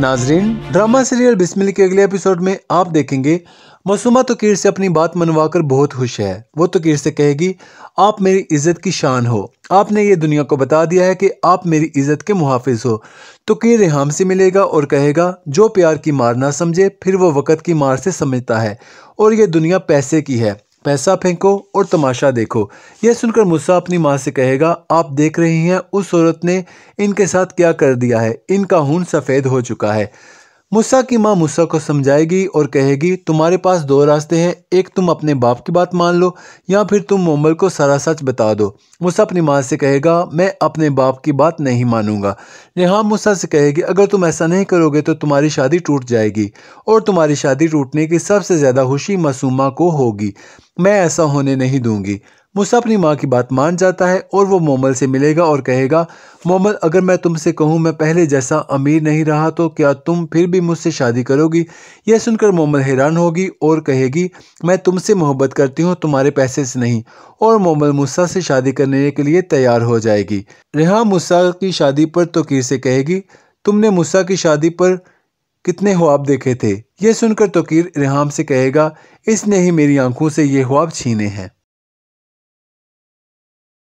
नाजरीन drama serial Bismil के अगले एपिसोड में आप देखेंगे मसूमा तोकीर से अपनी बात मनवाकर बहुत खुश है वो तोकीर से कहेगी आप मेरी इज्जत की शान हो आपने ये दुनिया को बता दिया है कि आप मेरी इज्जत के मुहाफ़ हो तोकीर रिहाम से मिलेगा और कहेगा जो प्यार की मार ना समझे फिर वो वक़्त की मार से समझता है और ये दुनिया पैसे की है पैसा फेंको और तमाशा देखो यह सुनकर मूसा अपनी माँ से कहेगा आप देख रही हैं उस औरत ने इनके साथ क्या कर दिया है इनका हून सफ़ेद हो चुका है मूसा की माँ मूसा को समझाएगी और कहेगी तुम्हारे पास दो रास्ते हैं एक तुम अपने बाप की बात मान लो या फिर तुम मोमल को सारा सच बता दो मूसा अपनी माँ से कहेगा मैं अपने बाप की बात नहीं मानूंगा यहाँ मूसा से कहेगी अगर तुम ऐसा नहीं करोगे तो तुम्हारी शादी टूट जाएगी और तुम्हारी शादी टूटने की सबसे ज़्यादा खुशी मासूमा को होगी मैं ऐसा होने नहीं दूंगी मूसा अपनी माँ की बात मान जाता है और वो मोमल से मिलेगा और कहेगा मोमल अगर मैं तुमसे कहूँ मैं पहले जैसा अमीर नहीं रहा तो क्या तुम फिर भी मुझसे शादी करोगी यह सुनकर मोमल हैरान होगी और कहेगी मैं तुमसे मोहब्बत करती हूँ तुम्हारे पैसे से नहीं और मोमल मूसा से शादी करने के लिए तैयार हो जाएगी रेहा मूसा की शादी पर तो से कहेगी तुमने मूसा की शादी पर कितने ख्वाब देखे थे यह सुनकर तोकीर रेहाम से कहेगा इसने ही मेरी आंखों से ये ख्वाब छीने हैं